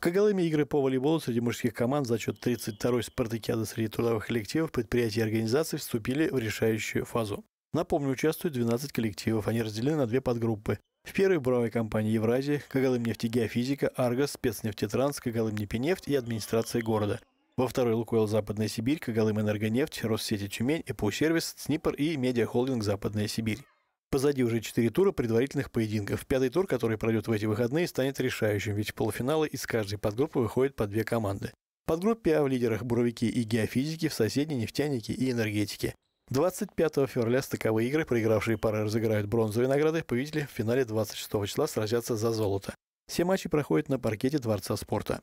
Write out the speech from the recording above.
В Когалыме игры по волейболу среди мужских команд за счет 32-й спартакиады среди трудовых коллективов предприятий и организаций вступили в решающую фазу. Напомню, участвуют 12 коллективов, они разделены на две подгруппы. В первой буровой компании «Евразия», «Когалымнефтегеофизика», «Аргос», «Спецнефтетранс», «Когалымнефтенефть» и администрация города. Во второй «Лукойл Западная Сибирь», «Когалым Энергонефть», «Россети Тюмень», Сервис, «Снипр» и «Медиахолдинг Западная Сибирь». Позади уже четыре тура предварительных поединков. Пятый тур, который пройдет в эти выходные, станет решающим, ведь полуфиналы из каждой подгруппы выходят по две команды. Подгруппе А в лидерах буровики и геофизики, в соседней нефтяники и энергетики. 25 февраля стыковые игры, проигравшие пары разыграют бронзовые награды, победители в финале 26 числа сразятся за золото. Все матчи проходят на паркете Дворца спорта.